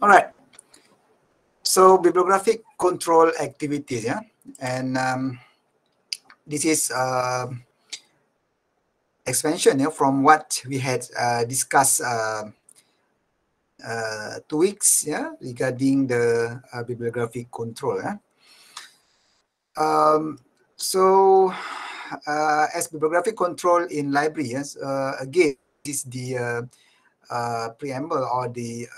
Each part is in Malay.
All right. So bibliographic control activities, yeah, and um, this is uh, expansion yeah, from what we had uh, discussed uh, uh two weeks, yeah, regarding the uh, bibliographic control. Yeah? Um, so uh, as bibliographic control in libraries, again, this is the preamble or the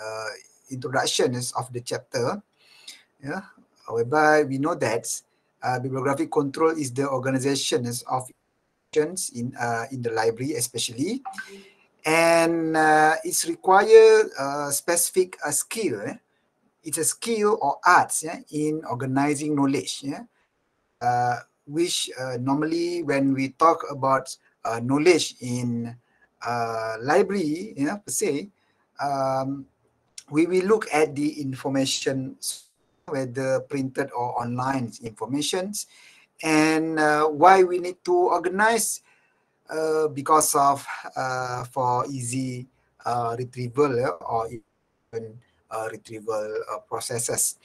introduction of the chapter, yeah, whereby we know that uh, bibliographic control is the organization of in uh, in the library especially, and uh, it's required uh, specific uh, skill. Eh? It's a skill or arts yeah, in organizing knowledge. Yeah? Uh, which normally when we talk about knowledge in library you per se, um, we will look at the information, whether printed or online information, and uh, why we need to organize uh, because of uh, for easy uh, retrieval uh, or even uh, retrieval processes.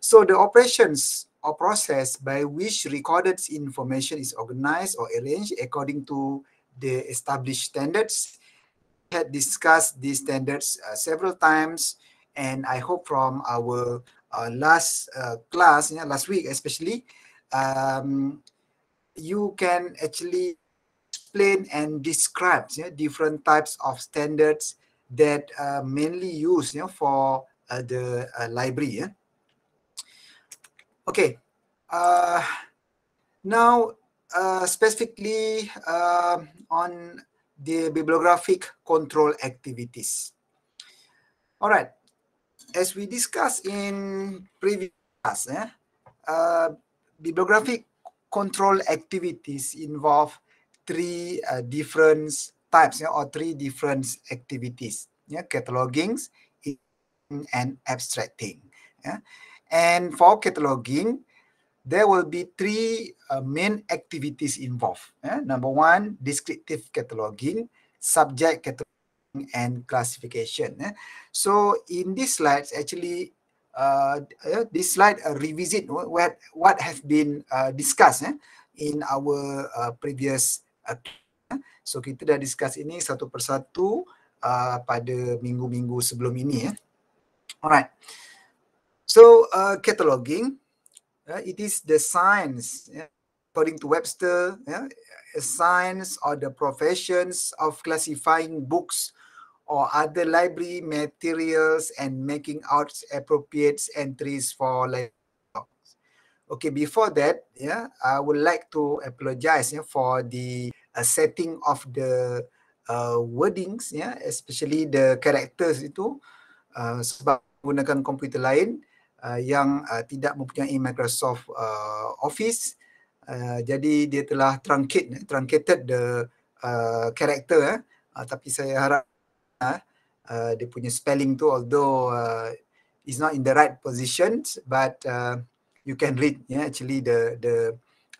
So the operations or process by which recorded information is organized or arranged according to the established standards had discussed these standards uh, several times, and I hope from our uh, last uh, class, last week especially, um, you can actually explain and describe different types of standards that uh, mainly used you know, for uh, the uh, library. Yeah? Okay, uh, now uh, specifically uh, on the bibliographic control activities. All right, as we discussed in previous class, eh, uh, bibliographic control activities involve three uh, different types yeah, or three different activities, yeah, cataloging and abstracting. Yeah. And for cataloging, there will be three uh, main activities involved. Eh? Number one, descriptive cataloging, subject cataloging, and classification. Eh? So in this slide, actually, uh, uh, this slide uh, revisit what what has been uh, discussed eh? in our uh, previous. Uh, eh? so kita dah discuss ini satu persatu uh, pada minggu-minggu sebelum ini. Eh? Alright. So uh, cataloging. Yeah, it is the science, yeah, according to Webster, yeah, a science or the professions of classifying books or other library materials and making out appropriate entries for library. Okay, before that, yeah, I would like to apologize yeah, for the uh, setting of the uh, wordings, yeah, especially the characters itu uh, sebab menggunakan komputer lain uh, yang uh, tidak mempunyai Microsoft uh, Office. Uh, jadi dia telah truncate, truncated the uh, character. Eh. Uh, tapi saya harap uh, uh, dia punya spelling tu although uh, is not in the right position but uh, you can read yeah, actually the the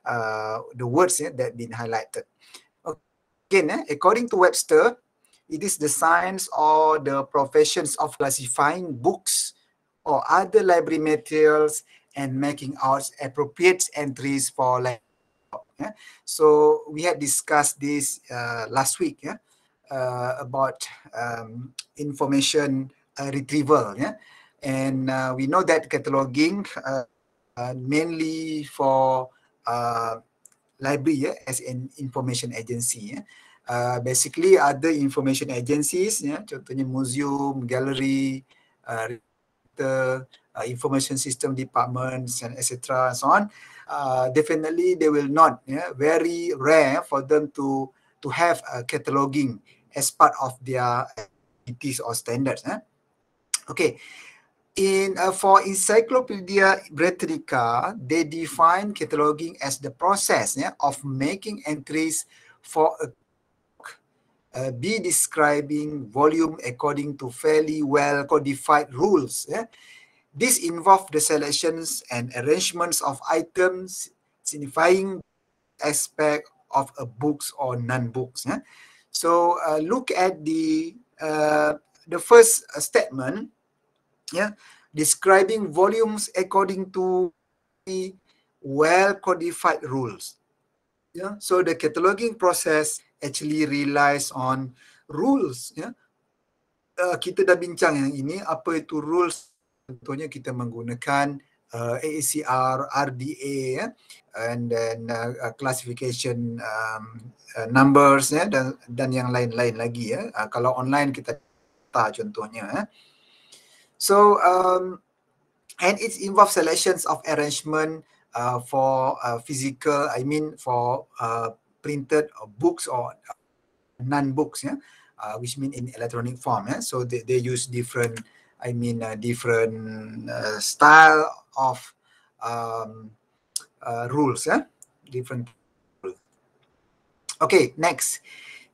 uh, the words yeah, that been highlighted. Again, eh, according to Webster, it is the science or the professions of classifying books or other library materials and making out appropriate entries for like yeah? so we had discussed this uh, last week yeah? uh, about um, information uh, retrieval yeah? and uh, we know that cataloging uh, uh, mainly for library yeah? as an information agency yeah? Uh, basically other information agencies yeah, contohnya museum gallery uh, sector, uh, information system departments, and etc. and so on, uh, definitely they will not, yeah, very rare for them to, to have cataloging as part of their activities or standards. Eh? Okay, in uh, for Encyclopedia Britannica, they define cataloging as the process yeah, of making entries for a uh, be describing volume according to fairly well codified rules. Yeah? This involves the selections and arrangements of items signifying aspect of a books or non-books. Yeah? So uh, look at the uh, the first uh, statement, yeah, describing volumes according to well codified rules. Yeah, so the cataloging process actually relies on rules ya uh, kita dah bincang yang ini apa itu rules contohnya kita menggunakan uh, AACR RDA yeah? and then uh, classification um, uh, numbers ya dan dan yang lain-lain lagi ya uh, kalau online kita ta contohnya yeah? so um and it involves selections of arrangement uh, for uh, physical i mean for uh, printed uh, books or uh, non-books, yeah, uh, which mean in electronic form. Yeah? So they, they use different, I mean, uh, different uh, style of um, uh, rules, yeah, different. Okay, next.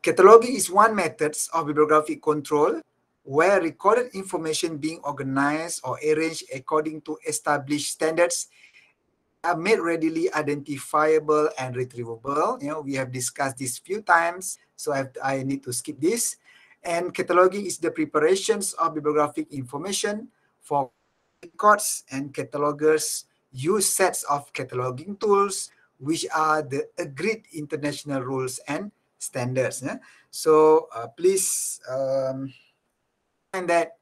Cataloging is one method of bibliographic control where recorded information being organized or arranged according to established standards are made readily identifiable and retrievable. You know, we have discussed this few times, so I, to, I need to skip this. And cataloging is the preparations of bibliographic information for records and catalogers use sets of cataloging tools which are the agreed international rules and standards. Yeah? So uh, please um, find that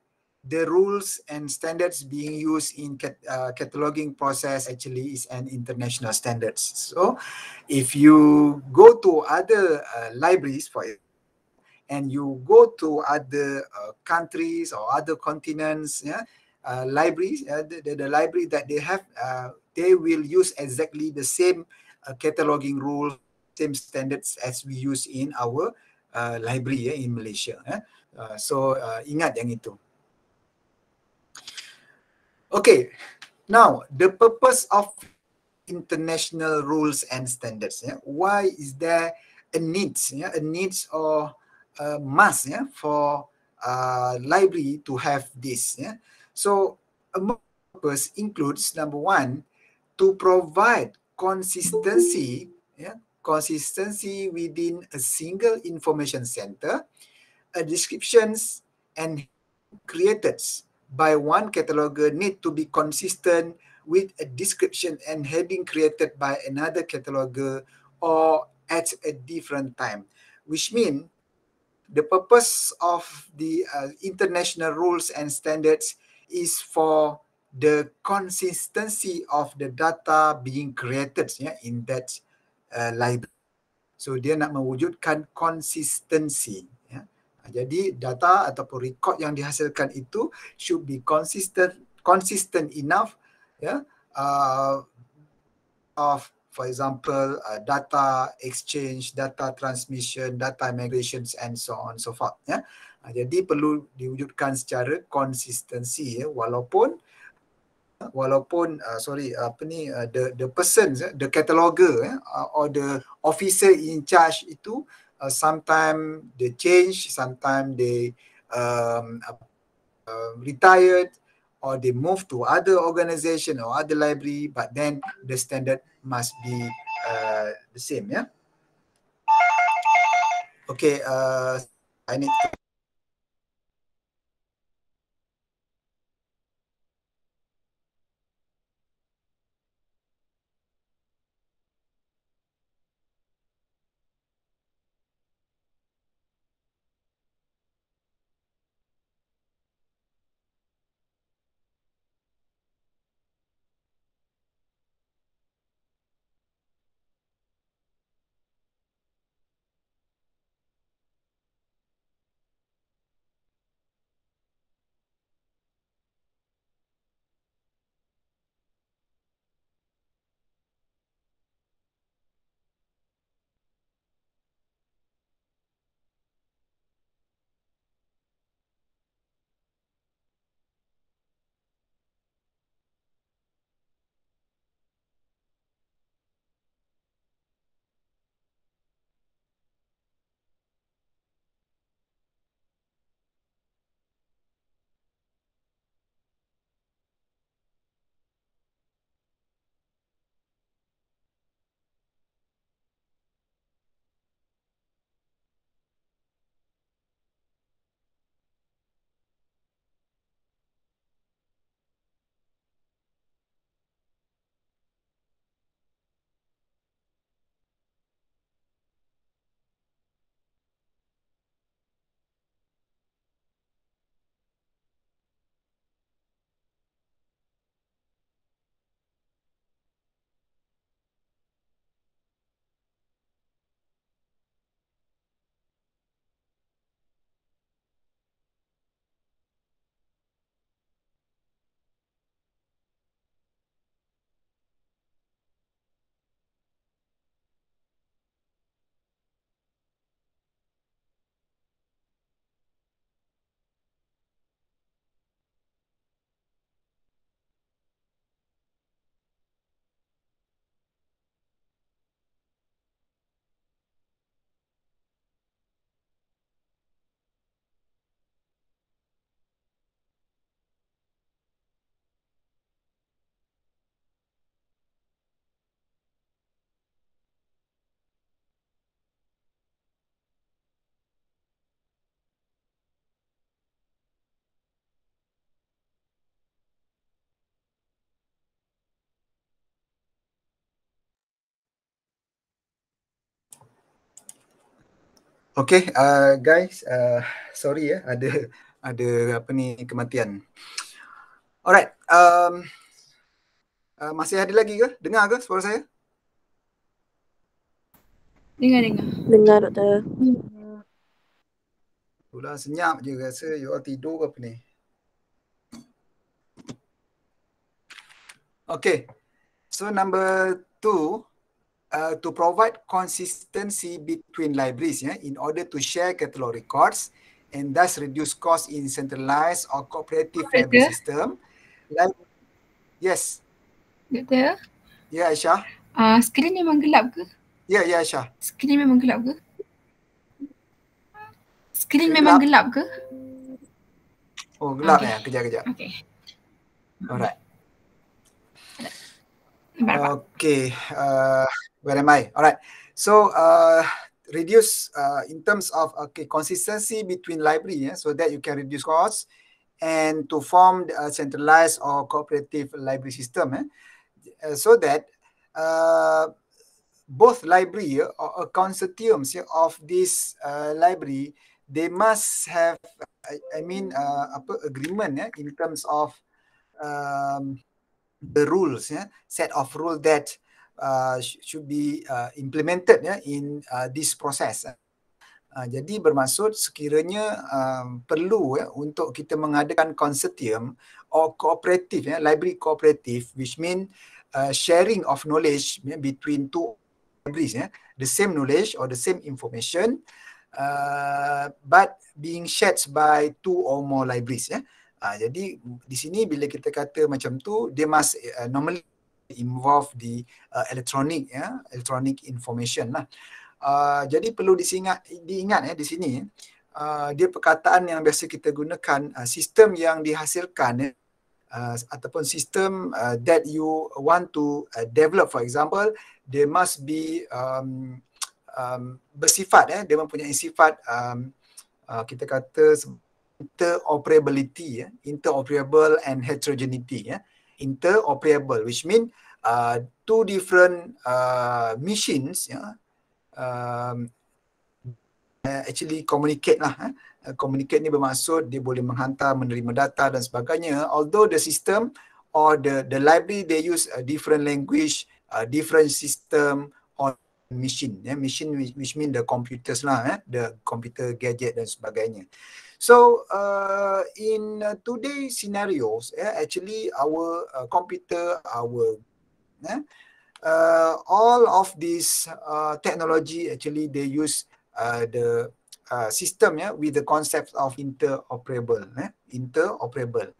the rules and standards being used in cat, uh, cataloging process actually is an international standards. So if you go to other uh, libraries, for it, and you go to other uh, countries or other continents, yeah, uh, libraries, the, the, the, library that they have, uh, they will use exactly the same uh, cataloging rules, same standards as we use in our library yeah, in Malaysia. Yeah. so ingat yang itu. Okay, now the purpose of international rules and standards. Yeah? Why is there a need, yeah? a need or a must yeah? for a uh, library to have this? Yeah? So a purpose includes number one, to provide consistency, yeah? consistency within a single information center, a descriptions and creators by one cataloger uh, need to be consistent with a description and heading created by another cataloger uh, or at a different time, which means the purpose of the uh, international rules and standards is for the consistency of the data being created yeah, in that uh, library. So dia nak mewujudkan consistency. Jadi data ataupun rekod yang dihasilkan itu should be consistent consistent enough ya yeah, uh, of for example uh, data exchange, data transmission, data migrations and so on so forth ya. Yeah. Uh, jadi perlu diwujudkan secara konsistensi ya yeah, walaupun walaupun uh, sorry apa ni uh, the the person ya, the cataloger yeah, uh, or the officer in charge itu uh, sometime they change, sometime they um, uh, uh, retired or they move to other organization or other library, but then the standard must be uh, the same, yeah? Okay, uh, I need to... Okay, uh, guys, uh, sorry ya, ada ada apa ni kematian. Alright, um, uh, masih ada lagi ke? Dengar ke suara saya? Dengar, dengar. Dengar, doktor. Itulah senyap je rasa you all tidur apa ni? Okay, so number two, uh, to provide consistency between libraries yeah, in order to share catalog records and thus reduce cost in centralized or cooperative library okay. system. Lib- yes. Ya, yeah, Aisyah. Uh, screen memang gelap ke? Ya, yeah, ya, yeah, Aisyah. Screen memang gelap ke? Screen gelap. memang gelap ke? Oh, gelap okay. ya. Kejap, kejap. Okay. Alright. Okay. Uh, where am I? All right. So uh, reduce uh, in terms of okay consistency between library, yeah, so that you can reduce costs and to form a uh, centralized or cooperative library system, eh, uh, so that uh, both library or, or consortiums yeah, of this uh, library they must have I, I mean uh, agreement yeah, in terms of um, the rules yeah, set of rules that Uh, should be uh, implemented yeah, in uh, this process. Uh, jadi bermaksud sekiranya uh, perlu yeah, untuk kita mengadakan consortium or cooperative yeah, library cooperative which mean uh, sharing of knowledge yeah, between two libraries yeah, the same knowledge or the same information uh, but being shared by two or more libraries Yeah. Uh, jadi di sini bila kita kata macam tu dia must uh, normally involve di uh, elektronik ya yeah, elektronik information lah uh, jadi perlu diingat diingat ya eh, di sini uh, dia perkataan yang biasa kita gunakan uh, sistem yang dihasilkan eh, uh, ataupun sistem uh, that you want to uh, develop for example they must be um, um, bersifat eh dia mempunyai sifat um, uh, kita kata interoperability eh, interoperable and heterogeneity ya eh interoperable which mean uh, two different uh, machines yeah, um, eh, actually communicate lah. Eh. eh. Communicate ni bermaksud dia boleh menghantar, menerima data dan sebagainya. Although the system or the the library they use a different language, a different system on machine. Yeah. Machine which, which mean the computers lah, eh. the computer gadget dan sebagainya. So uh, in uh, today scenarios, yeah, actually our uh, computer, our yeah, uh, all of this uh, technology, actually they use uh, the uh, system yeah, with the concept of interoperable, yeah, interoperable.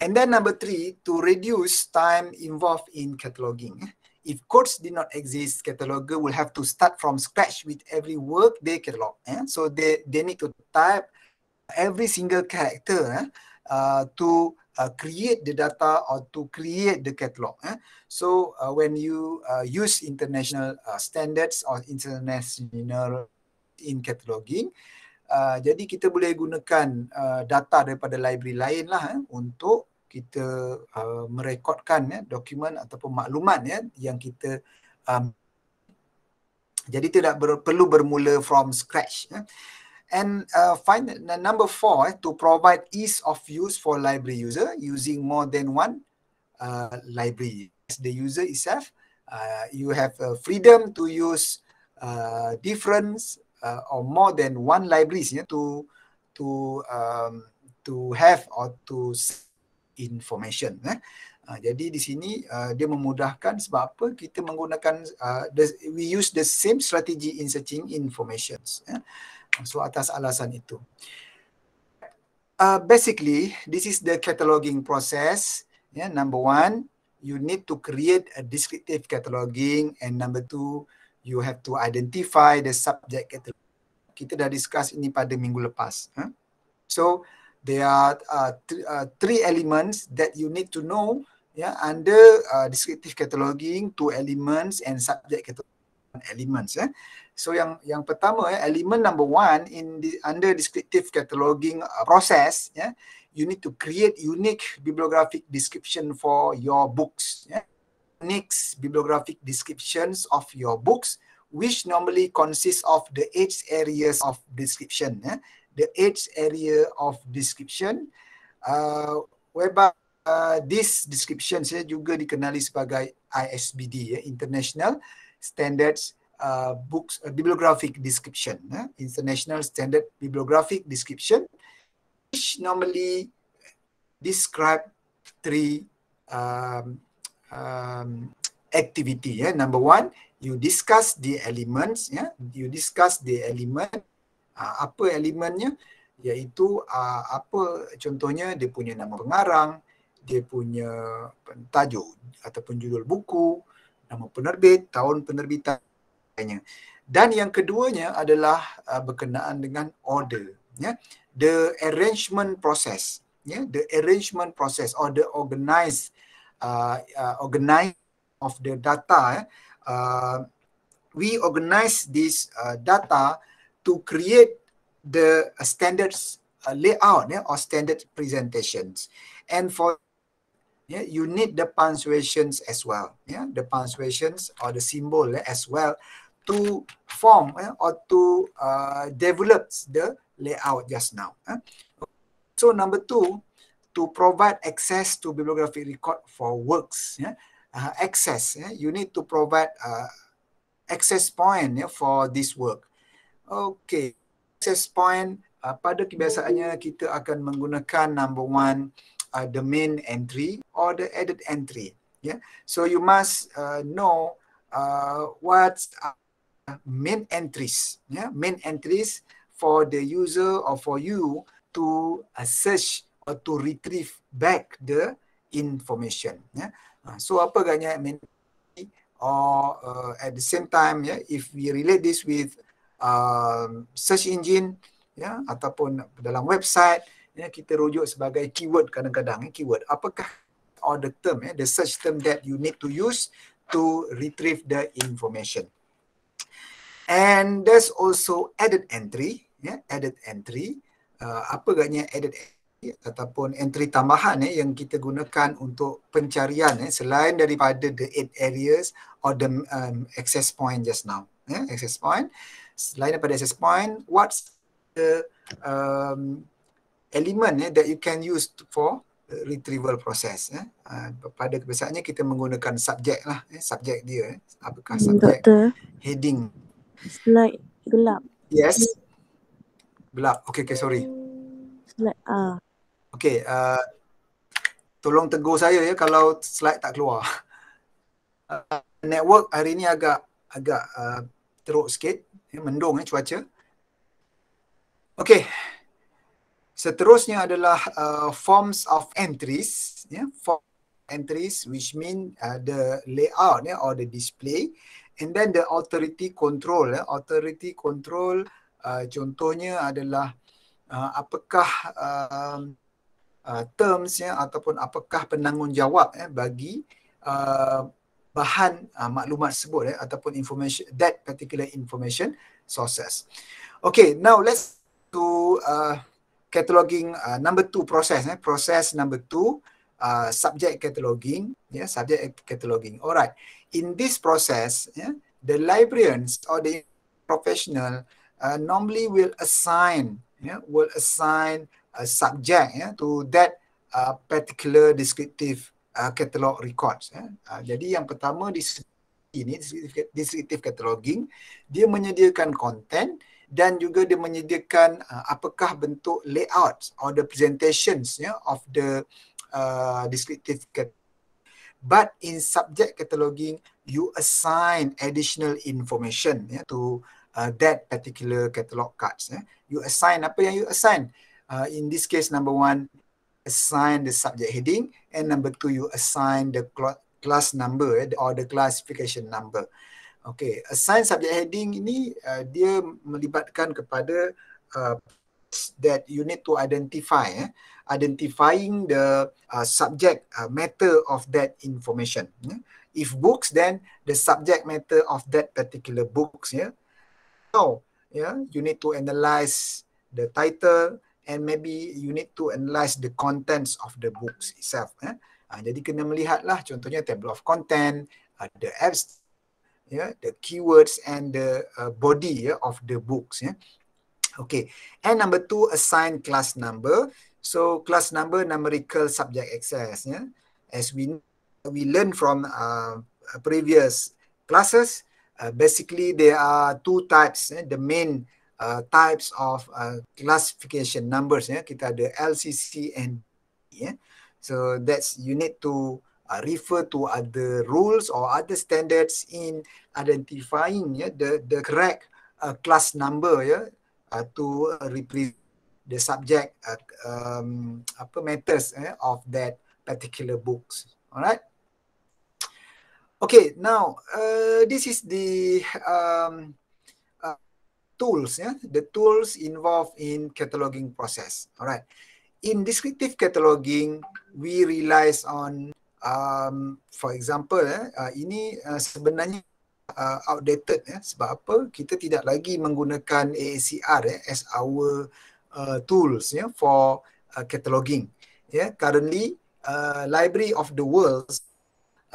And then number three, to reduce time involved in cataloging. Yeah if codes did not exist, cataloger will have to start from scratch with every work they catalog. Eh? So they, they need to type every single character eh? uh, to uh, create the data or to create the catalog. Eh? So uh, when you uh, use international uh, standards or international in cataloging, uh, jadi kita boleh gunakan uh, data daripada library lain lah eh, untuk kita uh, merekodkan ya, dokumen ataupun maklumat ya, yang kita um, jadi tidak ber, perlu bermula from scratch. Ya. And uh, find number four eh, to provide ease of use for library user using more than one uh, library. As the user itself, uh, you have uh, freedom to use uh, different uh, or more than one libraries yeah, to to um, to have or to. Save information eh. Uh, jadi di sini uh, dia memudahkan sebab apa kita menggunakan uh, the, we use the same strategy in searching information. eh. So atas alasan itu. Uh, basically this is the cataloging process. Yeah, number one, you need to create a descriptive cataloging and number two, you have to identify the subject catalog. Kita dah discuss ini pada minggu lepas. Huh? Eh. So, there are uh, th- uh, three elements that you need to know yeah under uh, descriptive cataloging two elements and subject cataloging elements yeah so yang yang pertama eh, element number one in the under descriptive cataloging uh, process yeah you need to create unique bibliographic description for your books yeah unique bibliographic descriptions of your books which normally consists of the eight areas of description yeah the age area of description uh, whereby uh, this description saya juga dikenali sebagai ISBD ya International Standards uh, Books uh, Bibliographic Description ya, International Standard Bibliographic Description which normally describe three um, um, activity ya number one you discuss the elements ya you discuss the elements Uh, apa elemennya? Iaitu uh, apa contohnya dia punya nama pengarang, dia punya tajuk ataupun judul buku, nama penerbit, tahun penerbitannya. Dan yang keduanya adalah uh, berkenaan dengan order. Ya? The arrangement process. Ya? The arrangement process or the organize uh, uh, organize of the data. Ya? Uh, we organize this uh, data to create the standards uh, layout yeah, or standard presentations. And for yeah, you need the punctuations as well. Yeah, the punctuations or the symbol yeah, as well to form yeah, or to uh, develop the layout just now. So number two, to provide access to bibliographic record for works. Yeah? Uh, access, yeah? you need to provide uh, access point yeah, for this work. Okay, access point uh, pada kebiasaannya kita akan menggunakan number one uh, the main entry or the added entry. Yeah, so you must uh, know uh, what uh, main entries. Yeah, main entries for the user or for you to uh, search or to retrieve back the information. Yeah, uh, so apa gaknya main or uh, at the same time, yeah, if we relate this with uh, search engine ya ataupun dalam website ya kita rujuk sebagai keyword kadang-kadang ya, keyword apakah or the term ya the search term that you need to use to retrieve the information and there's also added entry ya added entry uh, apa gaknya added entry ataupun entry tambahan ya yang kita gunakan untuk pencarian ya selain daripada the eight areas or the um, access point just now yeah access point selain daripada access point, what's the um, element eh, that you can use for retrieval process? Eh? Uh, pada kebiasaannya kita menggunakan subjek lah, eh, subjek dia. Eh. Apakah hmm, subjek? Heading. Slide gelap. Yes. Gelap. Okay, okay, sorry. Slide A. Uh. Okay, uh, tolong tegur saya ya kalau slide tak keluar. Uh, network hari ni agak agak uh, teruk sikit ya, mendung ya, cuaca Okay, seterusnya adalah uh, forms of entries ya form entries which mean uh, the layout ya or the display and then the authority control ya authority control uh, contohnya adalah uh, apakah um, uh, terms ya ataupun apakah penanggungjawab ya bagi uh, bahan uh, maklumat sebut eh, ataupun information that particular information sources. Okay, now let's to uh, ah, cataloging uh, number two process. Eh, process number two, uh, subject cataloging. Yeah, subject cataloging. Alright, in this process, yeah, the librarians or the professional uh, normally will assign, yeah, will assign a subject yeah, to that uh, particular descriptive Uh, catalog records. Eh. Uh, jadi yang pertama di ini descriptive cataloging dia menyediakan konten dan juga dia menyediakan uh, apakah bentuk layout or the presentations yeah, of the uh, descriptive cataloging. but in subject cataloging you assign additional information yeah, to uh, that particular catalog cards yeah. you assign apa yang you assign uh, in this case number one assign the subject heading and number two you assign the class number eh, or the classification number okay assign subject heading ini uh, dia melibatkan kepada uh, that you need to identify eh? identifying the uh, subject uh, matter of that information yeah? if books then the subject matter of that particular books yeah so yeah you need to analyze the title and maybe you need to analyse the contents of the books itself. Eh? Uh, jadi kena melihatlah contohnya table of content, uh, the apps, yeah, the keywords and the uh, body yeah, of the books. Yeah? Okay, and number two, assign class number. So class number, numerical subject access. Yeah? As we we learn from uh, previous classes, uh, basically there are two types. Yeah? The main Uh, types of uh, classification numbers ya yeah? kita ada LCC and e, yeah so that's you need to uh, refer to other rules or other standards in identifying yeah the the correct uh, class number ya yeah? uh, to represent the subject uh, um, apa matters eh, of that particular books alright okay now uh, this is the um, tools yeah? the tools involved in cataloging process alright in descriptive cataloging we relies on um, for example eh, uh, ini uh, sebenarnya uh, outdated ya eh, sebab apa kita tidak lagi menggunakan AACR eh, ya. as our uh, tools yeah, for uh, cataloging yeah, currently uh, library of the world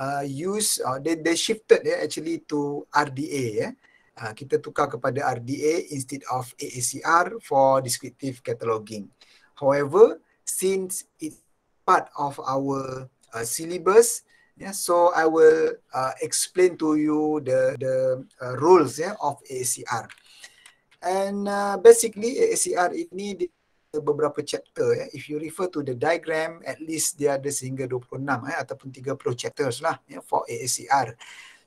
uh, use uh, they they shifted yeah, actually to RDA yeah uh, kita tukar kepada RDA instead of AACR for descriptive cataloging. However, since it's part of our uh, syllabus, yeah, so I will uh, explain to you the the uh, rules yeah, of AACR. And uh, basically, AACR ini ada beberapa chapter. Yeah. If you refer to the diagram, at least dia ada sehingga 26 eh, ataupun 30 chapters lah yeah, for AACR.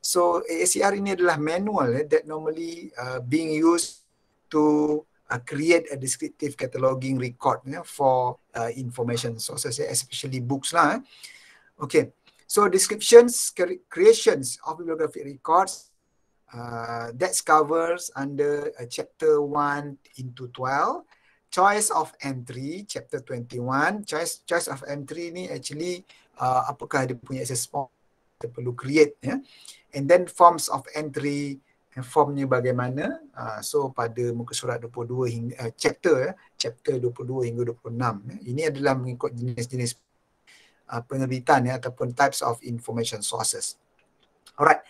So ACR ini adalah manual eh, that normally uh, being used to uh, create a descriptive cataloging record eh, for uh, information sources, eh, especially books lah. Eh. Okay, so descriptions creations of bibliographic records uh, that covers under uh, chapter one into twelve. Choice of entry, chapter 21. Choice, choice of entry ni actually uh, apakah dia punya access point kita perlu create ya and then forms of entry formnya bagaimana ah, so pada muka surat 22 hingga eh, chapter ya, chapter 22 hingga 26 ya. ini adalah mengikut jenis-jenis ah, penerbitan ya ataupun types of information sources alright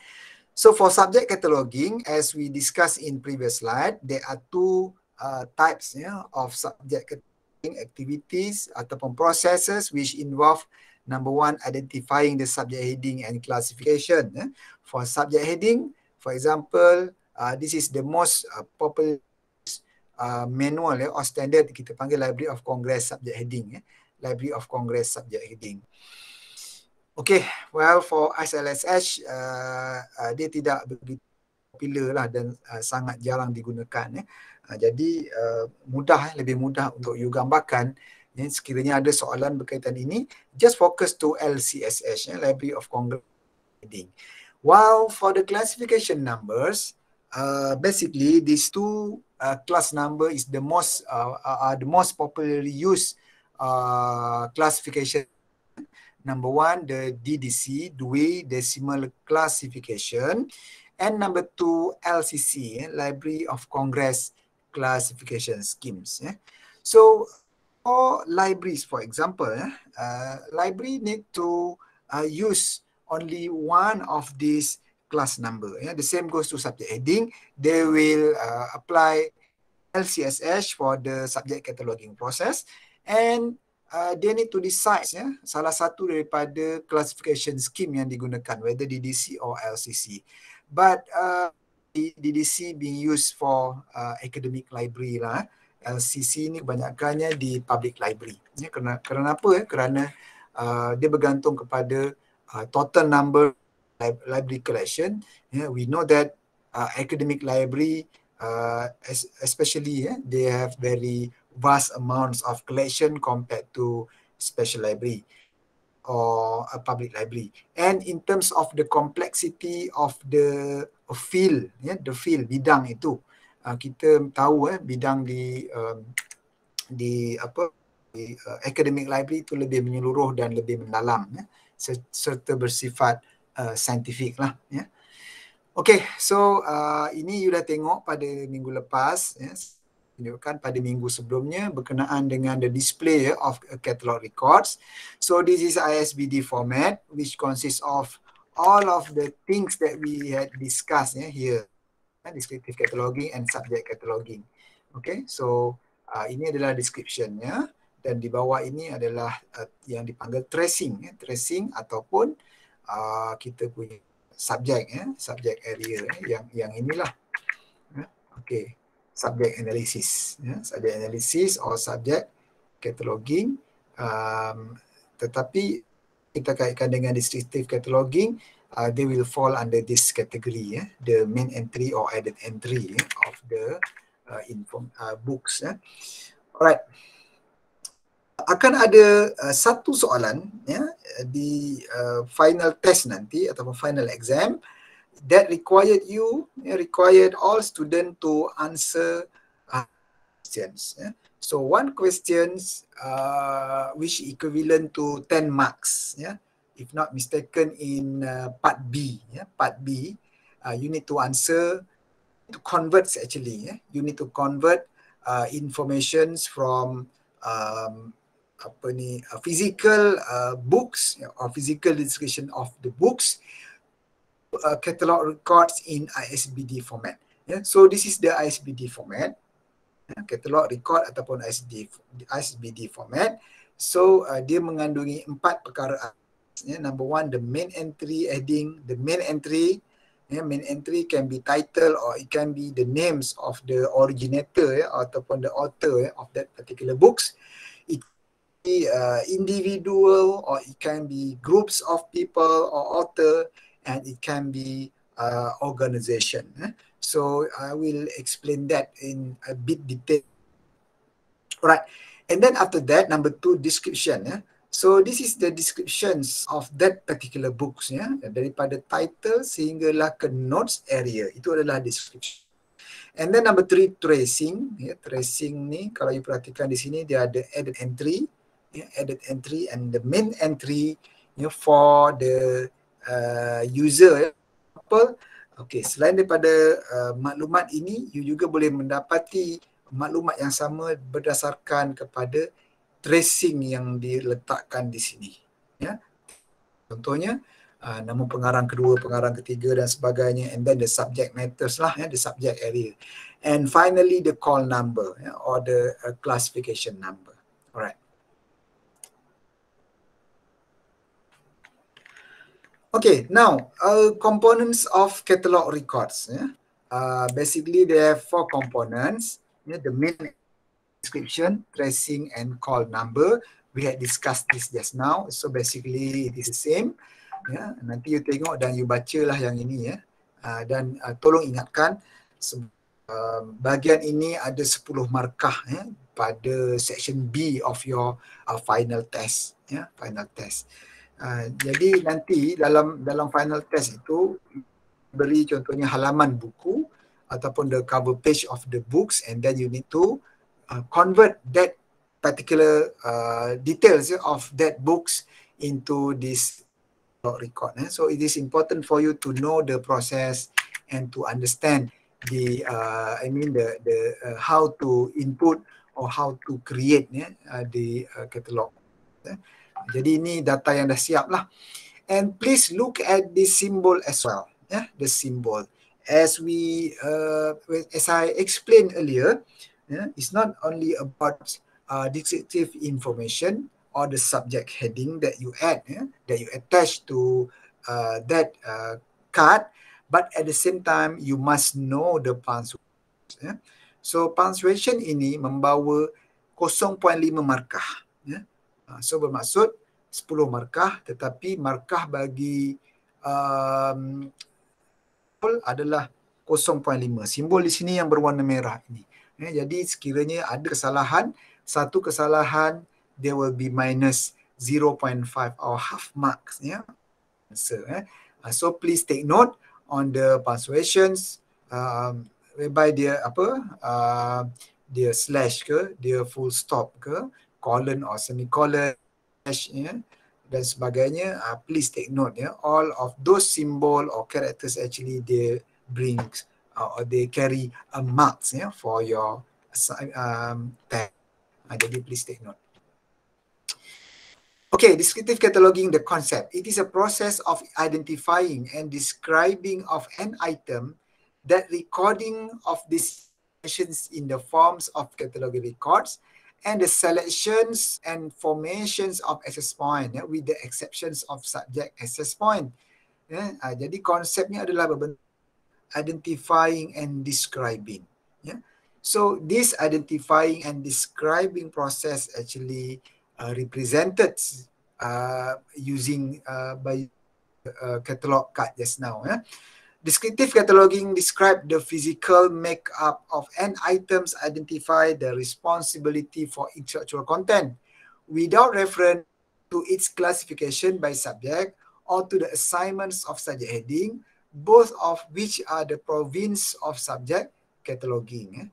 so for subject cataloging as we discussed in previous slide there are two uh, types ya of subject cataloging activities ataupun processes which involve Number one, identifying the subject heading and classification. Eh? For subject heading, for example, uh, this is the most uh, popular uh, manual eh, or standard kita panggil Library of Congress subject heading. Eh? Library of Congress subject heading. Okay, well for ISLSH, uh, uh, dia tidak begitu popular lah dan uh, sangat jarang digunakan. Eh? Uh, jadi uh, mudah, eh? lebih mudah untuk you gambarkan ya, sekiranya ada soalan berkaitan ini just focus to LCSS ya, Library of Congress while for the classification numbers uh, basically these two uh, class number is the most uh, uh are the most popularly used uh, classification number one the DDC Dewey Decimal Classification and number two LCC Library of Congress Classification Schemes yeah. so for libraries, for example, eh, uh, library need to uh, use only one of these class number. Yeah, the same goes to subject heading. They will uh, apply LCSH for the subject cataloging process, and uh, they need to decide yeah, salah satu daripada classification scheme yang digunakan, whether DDC or LCC. But uh, DDC being used for uh, academic library lah. Eh. LCC ni kebanyakannya di public library. Ya, kerana apa? ya? Kerana uh, dia bergantung kepada uh, total number library collection. Ya, we know that uh, academic library uh, especially ya, they have very vast amounts of collection compared to special library or a public library. And in terms of the complexity of the field, ya, the field bidang itu, Ah, kita tahu eh bidang di uh, di apa di uh, academic library itu lebih menyeluruh dan lebih mendalam ya serta bersifat uh, saintifik lah ya. Okey, so uh, ini you dah tengok pada minggu lepas ya tunjukkan pada minggu sebelumnya berkenaan dengan the display ya, of uh, catalog records. So this is ISBD format which consists of all of the things that we had discussed ya here eh, descriptive cataloging and subject cataloging. Okay, so uh, ini adalah descriptionnya dan di bawah ini adalah uh, yang dipanggil tracing, eh, tracing ataupun uh, kita punya subject, eh, subject area eh, yang yang inilah. Eh, okay, subject analysis, eh, subject analysis or subject cataloging. Um, tetapi kita kaitkan dengan descriptive cataloging uh, they will fall under this category, eh? the main entry or added entry eh? of the uh, inform, uh, books. Eh? Alright, akan ada uh, satu soalan yeah, di uh, final test nanti ataupun final exam that required you, yeah, required all student to answer uh, questions. Yeah? So one questions uh, which equivalent to 10 marks. Yeah? if not mistaken in uh, part B yeah part B uh, you need to answer to convert actually yeah you need to convert uh, informations from um, apa ni uh, physical uh, books yeah, or physical description of the books uh, catalog records in ISBD format yeah so this is the ISBD format yeah, catalog record ataupun ISBD ISBD format so uh, dia mengandungi empat perkara Yeah, number one, the main entry heading, the main entry, yeah, main entry can be title or it can be the names of the originator yeah, ataupun the author yeah, of that particular books. It can be uh, individual or it can be groups of people or author and it can be uh, organization. Yeah. So I will explain that in a bit detail. All right. And then after that, number two, description. Yeah. So this is the descriptions of that particular books ya yeah? daripada title sehinggalah ke notes area itu adalah description. And then number three tracing ya yeah? tracing ni kalau you perhatikan di sini dia ada edit entry ya yeah? edit entry and the main entry ya yeah, for the uh, user ya. apa okey selain daripada uh, maklumat ini you juga boleh mendapati maklumat yang sama berdasarkan kepada tracing yang diletakkan di sini. Ya. Contohnya, uh, nama pengarang kedua, pengarang ketiga dan sebagainya and then the subject matters lah, ya, the subject area. And finally, the call number ya, or the uh, classification number. Alright. Okay, now, uh, components of catalog records. Ya. Uh, basically, there are four components. Ya, the main description, tracing and call number. We had discussed this just now. So basically it is the same. Yeah. Nanti you tengok dan you bacalah yang ini. Yeah. Ya. Uh, dan uh, tolong ingatkan uh, bahagian ini ada 10 markah yeah, pada section B of your uh, final test. Yeah, final test. Uh, jadi nanti dalam dalam final test itu beri contohnya halaman buku ataupun the cover page of the books and then you need to Uh, convert that particular uh, details of that books into this record. Eh? So it is important for you to know the process and to understand the uh, I mean the the uh, how to input or how to create yeah, uh, the uh, catalog. Yeah. Jadi ini data yang dah siap lah. And please look at the symbol as well. Yeah, the symbol. As we uh, as I explained earlier, yeah, it's not only about uh, descriptive information or the subject heading that you add, yeah, that you attach to uh, that uh, card, but at the same time, you must know the punctuation. Yeah. So, punctuation ini membawa 0.5 markah. Yeah. Uh, so, bermaksud 10 markah tetapi markah bagi um, adalah 0.5. Simbol di sini yang berwarna merah ini. Eh, jadi sekiranya ada kesalahan, satu kesalahan there will be minus 0.5 or half marks. Ya. So, eh. so please take note on the punctuations um, whereby dia apa uh, dia slash ke dia full stop ke colon or semicolon slash ya dan sebagainya uh, please take note ya yeah, all of those symbol or characters actually they brings or they carry a yeah, for your um, tag. Ah, jadi please take note. Okay, descriptive cataloging the concept. It is a process of identifying and describing of an item that recording of these sessions in the forms of catalog records and the selections and formations of access point yeah, with the exceptions of subject access point. Yeah, uh, jadi konsepnya adalah berbentuk identifying and describing. Yeah. So this identifying and describing process actually uh, represented uh, using uh, by uh, catalog card just now. Yeah. Descriptive cataloging describe the physical makeup of an items, identify the responsibility for intellectual content without reference to its classification by subject or to the assignments of such a heading both of which are the province of subject cataloging. Ya.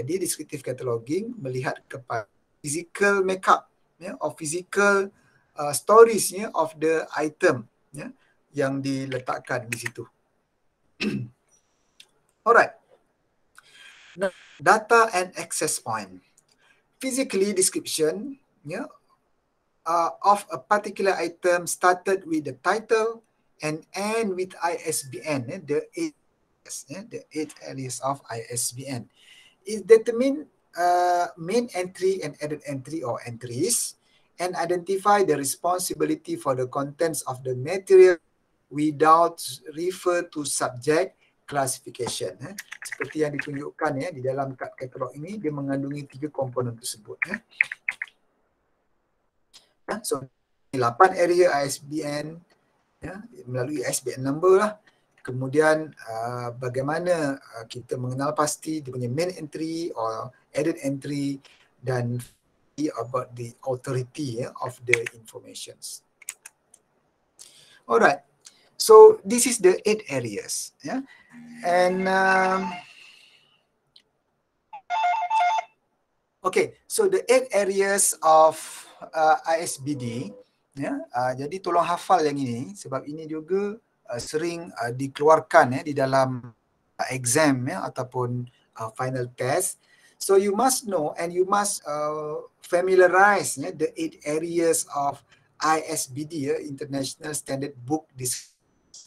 Jadi descriptive cataloging melihat kepada physical makeup ya, of physical uh, stories ya, of the item ya, yang diletakkan di situ. Alright. data and access point. Physically description ya, uh, of a particular item started with the title, and end with ISBN, eh, the eight, eh, the eight alias of ISBN. It determine uh, main entry and added entry or entries, and identify the responsibility for the contents of the material without refer to subject classification. Eh. Seperti yang ditunjukkan ya eh, di dalam kad katalog ini, dia mengandungi tiga komponen tersebut. Eh. So, 8 area ISBN, ya, melalui ISBN number lah. Kemudian uh, bagaimana uh, kita mengenal pasti dia punya main entry or added entry dan about the authority ya, of the informations. Alright, so this is the eight areas. Ya. And um, Okay, so the eight areas of uh, ISBD ya uh, jadi tolong hafal yang ini sebab ini juga uh, sering uh, dikeluarkan ya di dalam uh, exam ya ataupun uh, final test so you must know and you must uh, familiarize ya the eight areas of ISBD ya International Standard Book this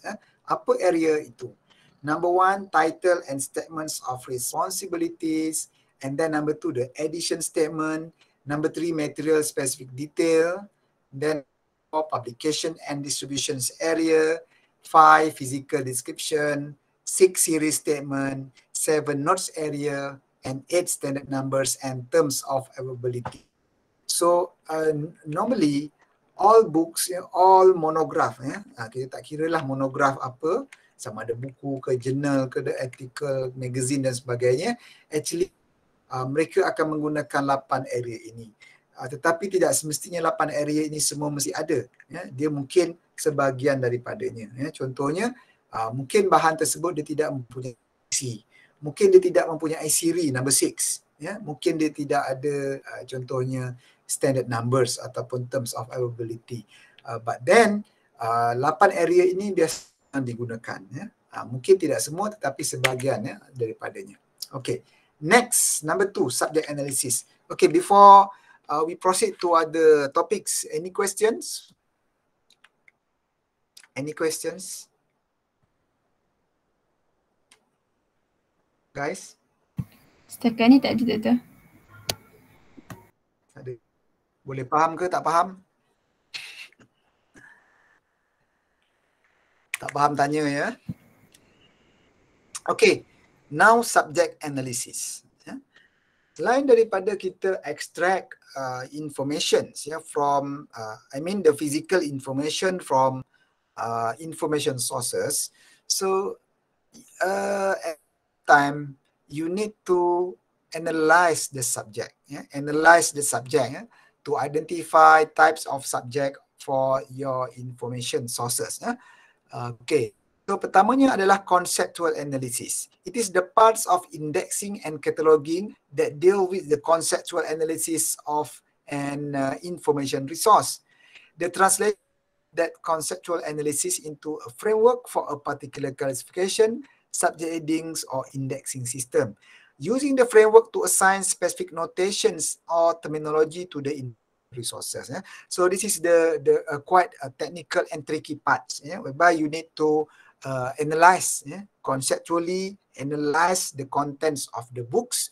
ya apa area itu number one, title and statements of responsibilities and then number two, the edition statement number three, material specific detail then four publication and distributions area, five physical description, six series statement, seven notes area, and eight standard numbers and terms of availability. So uh, normally, all books, you ya, know, all monograph, ya, yeah? Ha, kita tak kira lah monograph apa, sama ada buku ke jurnal ke the article, magazine dan sebagainya, actually uh, mereka akan menggunakan lapan area ini. Ah, tetapi tidak semestinya lapan area ini semua mesti ada ya dia mungkin sebahagian daripadanya ya contohnya uh, mungkin bahan tersebut dia tidak mempunyai C, mungkin dia tidak mempunyai seri number 6 ya mungkin dia tidak ada uh, contohnya standard numbers ataupun terms of availability uh, but then uh, 8 area ini biasa digunakan ya uh, mungkin tidak semua tetapi sebahagian ya daripadanya Okay, next number 2 subject analysis Okay before uh, we proceed to other topics. Any questions? Any questions? Guys? Setakat ni tak ada, tak ada. Tak ada. Boleh faham ke tak faham? Tak faham tanya ya. Okay. Now subject analysis selain daripada kita extract uh, information ya from uh, i mean the physical information from uh, information sources so uh, at time you need to analyze the subject yeah? analyze the subject yeah? to identify types of subject for your information sources yeah? Uh, okay So pertamanya adalah conceptual analysis. It is the parts of indexing and cataloging that deal with the conceptual analysis of an uh, information resource. The translate that conceptual analysis into a framework for a particular classification, subject headings or indexing system. Using the framework to assign specific notations or terminology to the resources. Yeah? So this is the, the uh, quite a uh, technical and tricky part yeah? whereby you need to uh, analyze yeah, conceptually analyze the contents of the books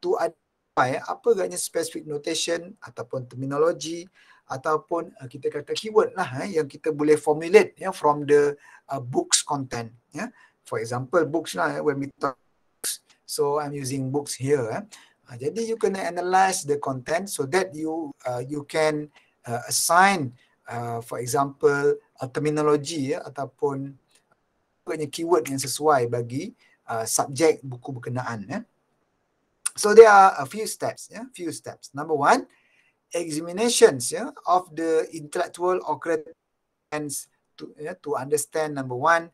to identify ya, apa agaknya specific notation ataupun terminology ataupun uh, kita kata keyword lah eh, yang kita boleh formulate yeah, from the uh, books content yeah. for example books lah ya, when we talk so i'm using books here eh. uh, jadi you can analyze the content so that you uh, you can uh, assign uh, for example a terminology yeah, ataupun agaknya keyword yang sesuai bagi uh, subjek buku berkenaan ya. So there are a few steps ya, few steps. Number one, examinations ya of the intellectual or creative to ya to understand number one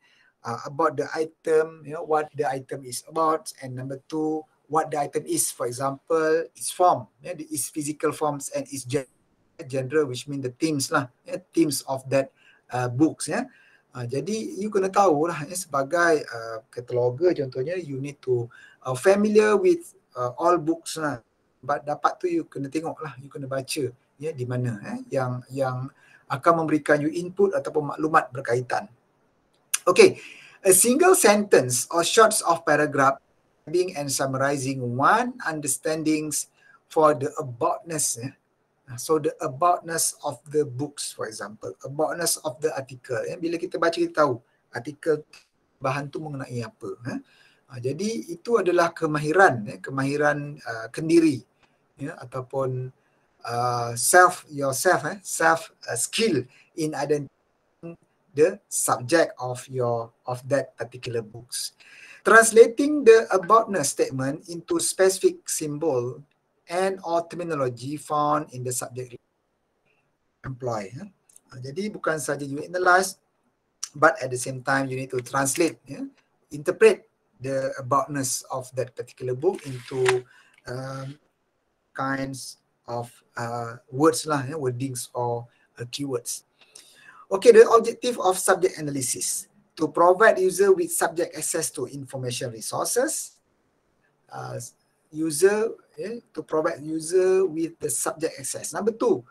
uh, about the item, you know what the item is about and number two what the item is for example its form ya, its physical forms and its general which means the themes lah ya, themes of that uh, books ya Uh, jadi you kena tahu lah eh, sebagai uh, ah, kataloger contohnya you need to uh, familiar with uh, all books lah. But dapat tu you kena tengok lah, you kena baca ya yeah, di mana eh, yang yang akan memberikan you input ataupun maklumat berkaitan. Okay, a single sentence or shots of paragraph describing and summarizing one understandings for the aboutness eh, Ah, so the aboutness of the books for example, aboutness of the article. Ya. Bila kita baca kita tahu artikel bahan tu mengenai apa. Ya. Jadi itu adalah kemahiran, ya. kemahiran uh, kendiri ya. ataupun uh, self yourself, eh. self uh, skill in identifying the subject of your of that particular books. Translating the aboutness statement into specific symbol and or terminology found in the subject employ. Yeah? Eh? Jadi bukan saja you analyze but at the same time you need to translate, interpret the aboutness of that particular book into um, kinds of uh, words lah, wordings or uh, keywords. Okay, the objective of subject analysis to provide user with subject access to information resources, uh, user yeah, to provide user with the subject access. Number two,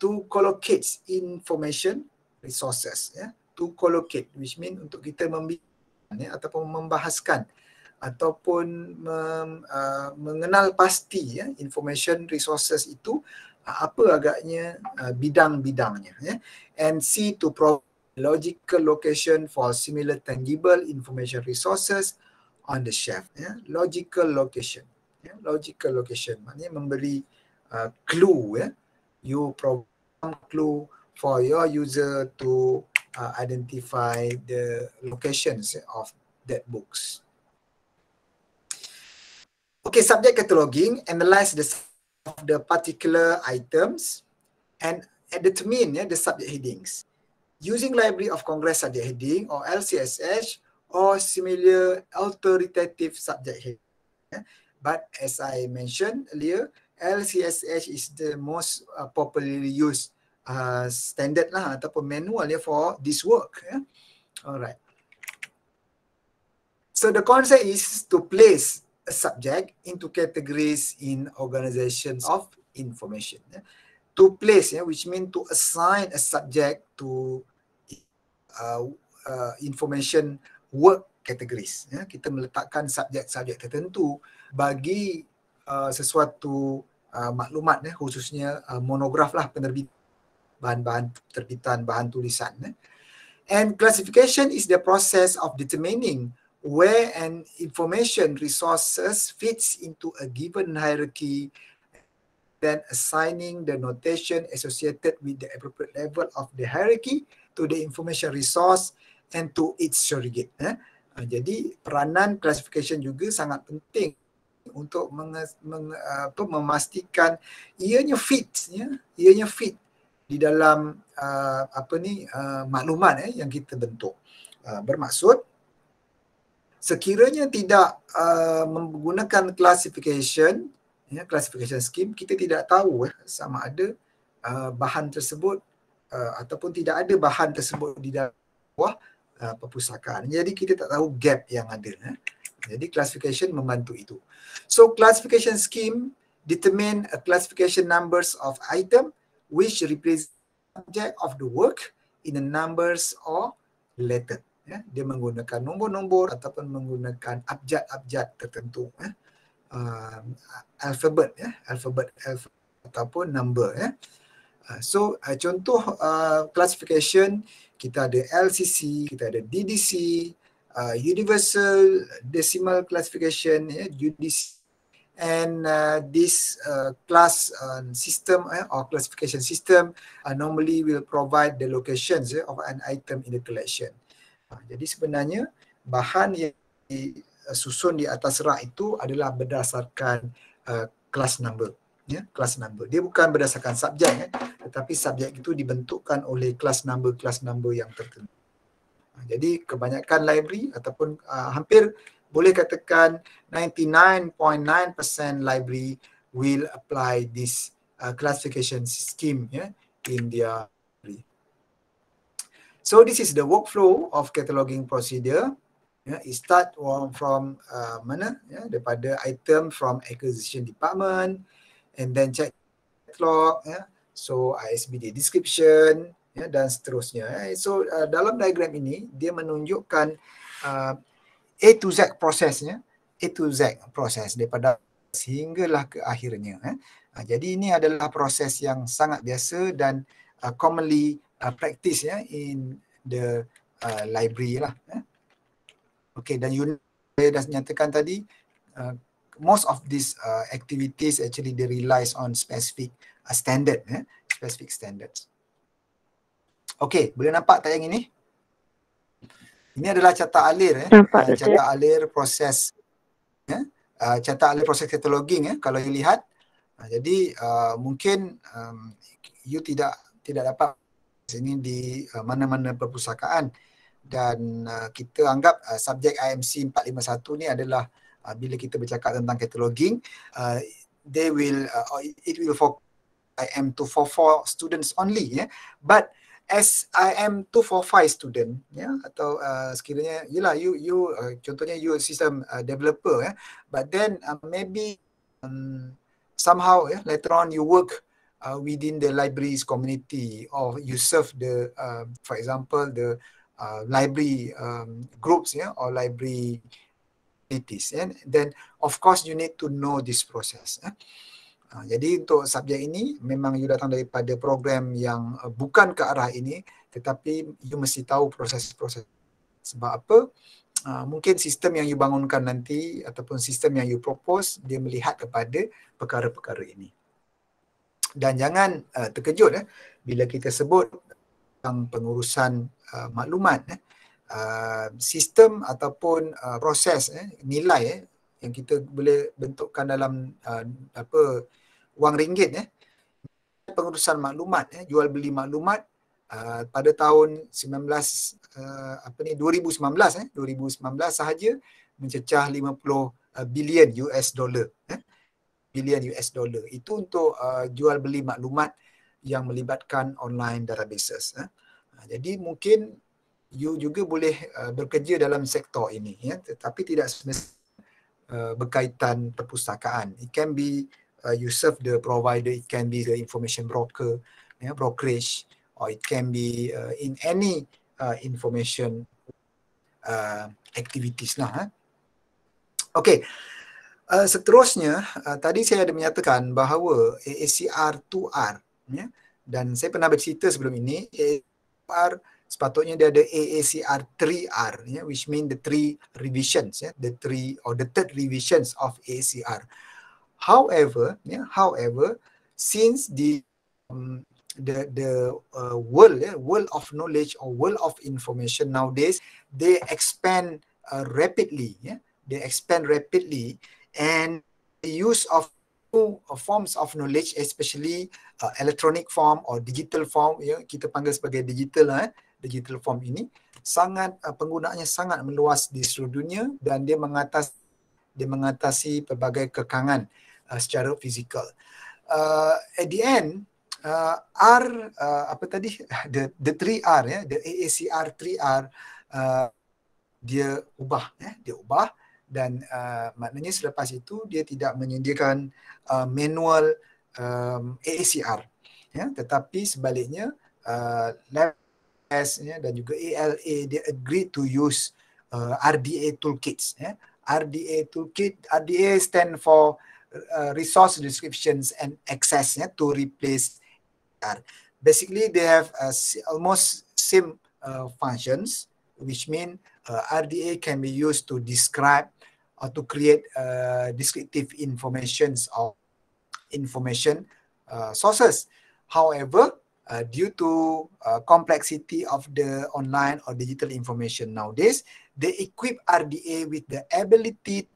to collocate information resources. Yeah, to collocate, which means untuk kita membincangkan yeah, ataupun membahaskan ataupun mem, uh, mengenal pasti yeah, information resources itu uh, apa agaknya uh, bidang-bidangnya. Yeah. And C, to provide logical location for similar tangible information resources on the shelf. Yeah. Logical location ya, logical location maknanya memberi uh, clue ya you provide clue for your user to uh, identify the locations ya, of that books okay subject cataloging analyze the of the particular items and determine yeah, the subject headings using library of congress subject heading or lcsh or similar authoritative subject heading yeah. But as I mentioned earlier, LCSH is the most uh, popularly used uh, standard lah ataupun manual ya, for this work. Yeah? Alright. So the concept is to place a subject into categories in organizations of information. Yeah? To place, yeah, which means to assign a subject to uh, uh, information work categories. Yeah? Kita meletakkan subjek-subjek tertentu bagi uh, sesuatu uh, maklumat eh, khususnya uh, monograf lah penerbitan bahan-bahan terbitan, bahan tulisan. Eh. And classification is the process of determining where an information resources fits into a given hierarchy then assigning the notation associated with the appropriate level of the hierarchy to the information resource and to its surrogate. Eh. Jadi peranan classification juga sangat penting untuk meng, meng, apa, memastikan ianya fit ya ianya fit di dalam uh, apa ni uh, maklumat eh, yang kita bentuk uh, bermaksud sekiranya tidak uh, menggunakan classification ya classification scheme kita tidak tahu eh, sama ada uh, bahan tersebut uh, ataupun tidak ada bahan tersebut di dalam bawah uh, perpustakaan jadi kita tak tahu gap yang ada eh. Jadi classification membantu itu. So classification scheme determine a classification numbers of item which represent object of the work in the numbers or letter. Ya, dia menggunakan nombor-nombor ataupun menggunakan abjad-abjad tertentu. Ya. Uh, alphabet, ya. alphabet, alphabet ataupun number. Ya. Uh, so uh, contoh uh, classification kita ada LCC, kita ada DDC, uh, universal decimal classification, yeah, UDC, and uh, this uh, class um, system uh, or classification system uh, normally will provide the locations uh, of an item in the collection. Uh, jadi sebenarnya bahan yang disusun di atas rak itu adalah berdasarkan uh, class number. Ya, class number. Dia bukan berdasarkan subjek, eh, tetapi subjek itu dibentukkan oleh class number-class number yang tertentu. Jadi kebanyakan library ataupun uh, hampir boleh katakan 99.9% library will apply this uh, classification scheme yeah, in their library. So this is the workflow of cataloging procedure. Yeah, it start from, uh, mana? Yeah, daripada item from acquisition department and then check catalog. Yeah. So ISBD description, ya, dan seterusnya. Ya. So uh, dalam diagram ini dia menunjukkan uh, A to Z prosesnya, A to Z proses daripada sehinggalah ke akhirnya. Eh. Uh, jadi ini adalah proses yang sangat biasa dan uh, commonly uh, practice ya in the uh, library lah. Eh. Okay dan you saya dah nyatakan tadi uh, most of these uh, activities actually they relies on specific uh, standard eh, specific standards Okey, boleh nampak tak yang ini? Ini adalah carta alir eh. Nampak uh, catat alir proses ya. Eh? Uh, catat alir proses cataloging eh kalau you lihat. Uh, jadi uh, mungkin um, you tidak tidak dapat sini di uh, mana-mana perpustakaan dan uh, kita anggap uh, subjek IMC 451 ni adalah uh, bila kita bercakap tentang cataloging uh, they will uh, it will for IM 244 students only ya. Yeah? But as I am two five student ya yeah? atau uh, sekiranya yalah you you uh, contohnya you system uh, developer ya yeah? but then uh, maybe um, somehow yeah, later on you work uh, within the libraries community or you serve the uh, for example the uh, library um, groups yeah or library entities and then of course you need to know this process yeah? Ha, jadi untuk subjek ini memang you datang daripada program yang uh, bukan ke arah ini tetapi you mesti tahu proses-proses sebab apa uh, mungkin sistem yang you bangunkan nanti ataupun sistem yang you propose dia melihat kepada perkara-perkara ini. Dan jangan uh, terkejut eh bila kita sebut tentang pengurusan uh, maklumat eh Uh, sistem ataupun uh, proses eh, nilai eh, yang kita boleh bentukkan dalam uh, apa wang ringgit eh pengurusan maklumat eh jual beli maklumat uh, pada tahun 19 uh, apa ni 2019 eh 2019 sahaja mencecah 50 uh, bilion US dollar eh bilion US dollar itu untuk uh, jual beli maklumat yang melibatkan online databases eh uh, jadi mungkin you juga boleh uh, bekerja dalam sektor ini ya tetapi tidak semestinya uh, berkaitan perpustakaan it can be uh, you serve the provider it can be the information broker yeah, brokerage or it can be uh, in any uh, information uh, activities lah eh? okay uh, seterusnya uh, tadi saya ada menyatakan bahawa AACR 2R ya dan saya pernah bercerita sebelum ini AACR sepatutnya dia ada AACR 3R ya which mean the three revisions ya the three or the third revisions of AACR However, yeah, however, since the um, the the uh, world yeah, world of knowledge or world of information nowadays they expand uh, rapidly. Yeah, they expand rapidly, and the use of uh, forms of knowledge, especially uh, electronic form or digital form, ya, kita panggil sebagai digital, eh, digital form ini sangat uh, penggunaannya sangat meluas di seluruh dunia dan dia mengatasi dia mengatasi pelbagai kekangan uh, secara fizikal. Uh, at the end, uh, R uh, apa tadi the the 3R ya, yeah, the AACR 3R uh, dia ubah ya, yeah, dia ubah dan uh, maknanya selepas itu dia tidak menyediakan uh, manual um, AACR ya yeah, tetapi sebaliknya uh, S ya, dan juga ALA dia agree to use uh, RDA toolkits ya yeah. RDA toolkit RDA stand for Uh, resource descriptions and access yeah, to replace R. Basically, they have uh, almost same uh, functions, which mean RDA can be used to describe or to create descriptive informations or information sources. However, uh, due to uh, complexity of the online or digital information nowadays, they equip RDA with the ability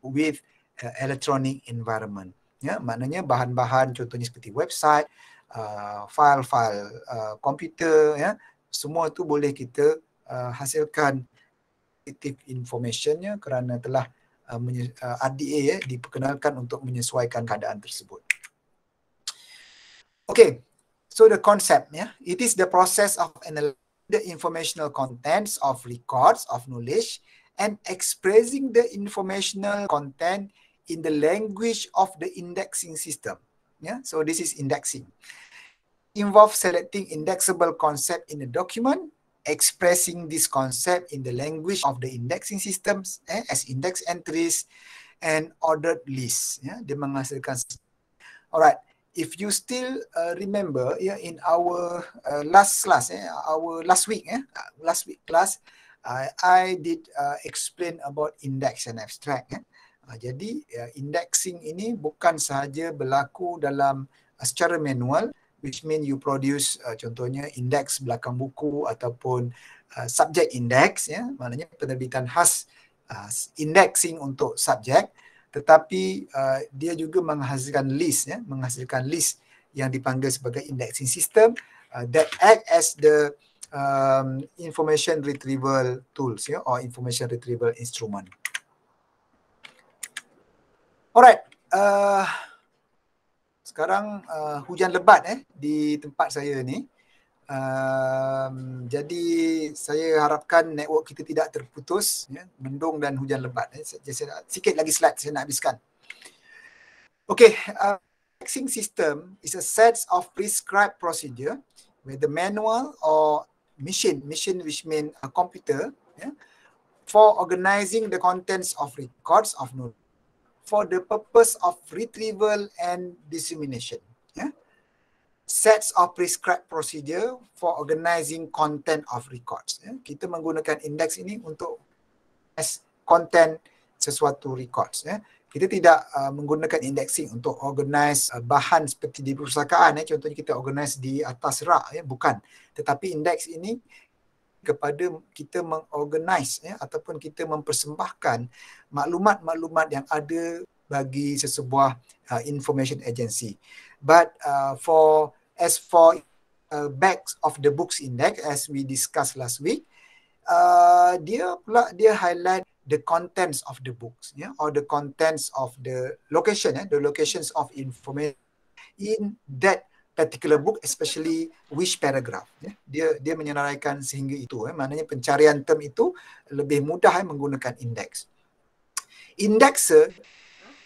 with uh, electronic environment. Ya, maknanya bahan-bahan contohnya seperti website, uh, file-file uh, komputer, ya, semua tu boleh kita uh, hasilkan positive informationnya kerana telah uh, uh, RDA ya, eh, diperkenalkan untuk menyesuaikan keadaan tersebut. Okay, so the concept, ya, it is the process of analyzing the informational contents of records of knowledge and expressing the informational content in the language of the indexing system. Yeah, so this is indexing. Involve selecting indexable concept in a document, expressing this concept in the language of the indexing systems eh, as index entries and ordered lists. Yeah, dia menghasilkan. Alright, if you still uh, remember, yeah, in our uh, last class, eh, our last week, eh, last week class, I, I did uh, explain about index and abstract. Eh. Ha, jadi ya, indexing ini bukan sahaja berlaku dalam uh, secara manual which mean you produce uh, contohnya index belakang buku ataupun uh, subject index ya maknanya penerbitan khas indexing untuk subject, tetapi dia juga menghasilkan list ya menghasilkan list yang dipanggil sebagai indexing system that act as the um, information retrieval tools ya or information retrieval instrument Alright. Uh, sekarang uh, hujan lebat eh di tempat saya ni. Um, jadi saya harapkan network kita tidak terputus ya, mendung dan hujan lebat eh. Saya, saya, sikit lagi slide saya nak habiskan. Okay, uh, taxing system is a set of prescribed procedure with the manual or machine, machine which mean a computer yeah, for organizing the contents of records of notes for the purpose of retrieval and dissemination. Yeah? Sets of prescribed procedure for organizing content of records. Yeah? Kita menggunakan index ini untuk as content sesuatu records. Yeah? Kita tidak uh, menggunakan indexing untuk organize uh, bahan seperti di perpustakaan. Eh? Contohnya kita organize di atas rak. Yeah? Bukan. Tetapi index ini kepada kita mengorganize ya ataupun kita mempersembahkan maklumat-maklumat yang ada bagi sesebuah uh, information agency but uh, for as for uh, backs of the books index as we discussed last week uh, dia pula dia highlight the contents of the books ya or the contents of the location eh the locations of information in that particular book especially which paragraph ya dia dia menyenaraikan sehingga itu eh maknanya pencarian term itu lebih mudah eh, menggunakan index indexer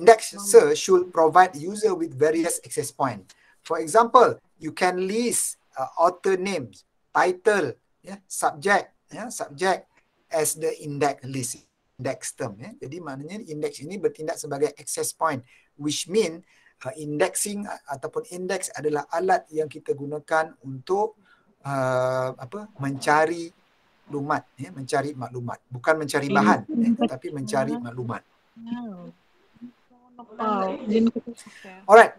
indexer should provide user with various access point for example you can list uh, author names title yeah, subject yeah, subject as the index list index term yeah. jadi maknanya index ini bertindak sebagai access point which mean uh, indexing uh, ataupun index adalah alat yang kita gunakan untuk uh, apa mencari maklumat ya mencari maklumat bukan mencari bahan ya, tetapi mencari maklumat wow. alright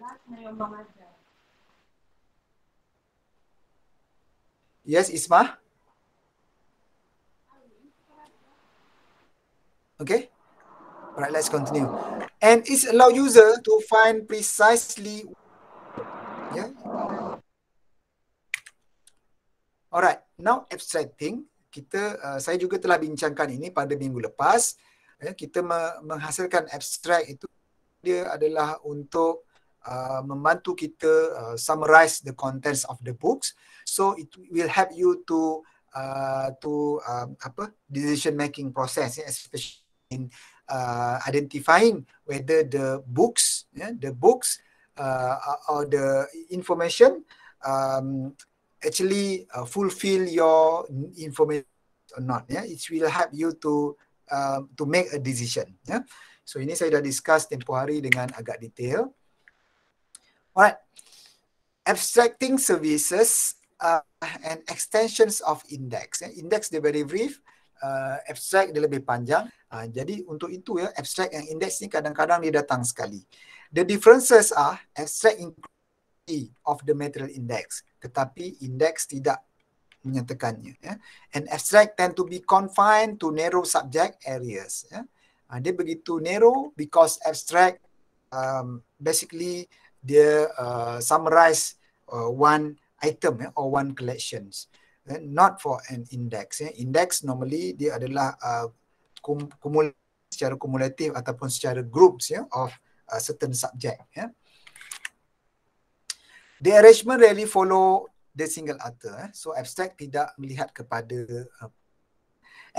yes ismah okay Alright, let's continue. And it's allow user to find precisely. Yeah. Alright, now abstracting. Kita, uh, saya juga telah bincangkan ini pada minggu lepas. Yeah, kita me menghasilkan abstract itu dia adalah untuk uh, membantu kita uh, summarize the contents of the books. So it will help you to uh, to uh, apa decision making process, especially in uh, identifying whether the books, yeah, the books uh, or the information um, actually uh, fulfill your information or not. Yeah, it will help you to uh, to make a decision. Yeah, so ini saya dah discuss tempoh hari dengan agak detail. Alright, abstracting services uh, and extensions of index. Index dia very brief, uh, abstract dia lebih panjang. Ha, jadi untuk itu ya abstract yang index ni kadang-kadang dia datang sekali. The differences are abstract inclusivity of the material index tetapi index tidak menyatakannya. Ya. And abstract tend to be confined to narrow subject areas. Ya. Ha, dia begitu narrow because abstract um, basically dia uh, summarize uh, one item ya, or one collections. Ya. Not for an index. Ya. Index normally dia adalah uh, kumul secara kumulatif ataupun secara groups ya of uh, certain subject ya the arrangement really follow the single author eh? so abstract tidak melihat kepada uh,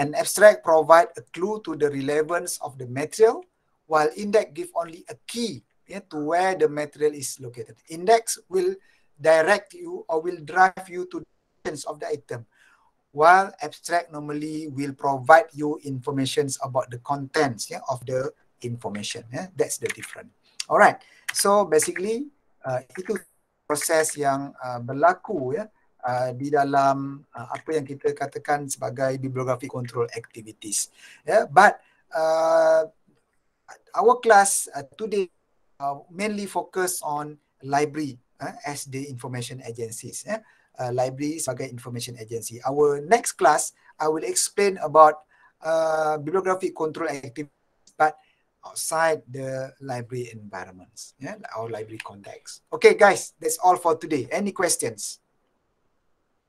an abstract provide a clue to the relevance of the material while index give only a key yeah, to where the material is located index will direct you or will drive you to the of the item while abstract normally will provide you information about the contents yeah, of the information. Yeah? That's the difference. Alright, so basically uh, itu proses yang uh, berlaku ya yeah, uh, di dalam uh, apa yang kita katakan sebagai bibliographic control activities. Yeah? But uh, our class uh, today uh, mainly focus on library uh, as the information agencies. Yeah? Uh, library sebagai information agency. Our next class, I will explain about uh, bibliographic control activities, but outside the library environments, yeah, our library context. Okay, guys, that's all for today. Any questions?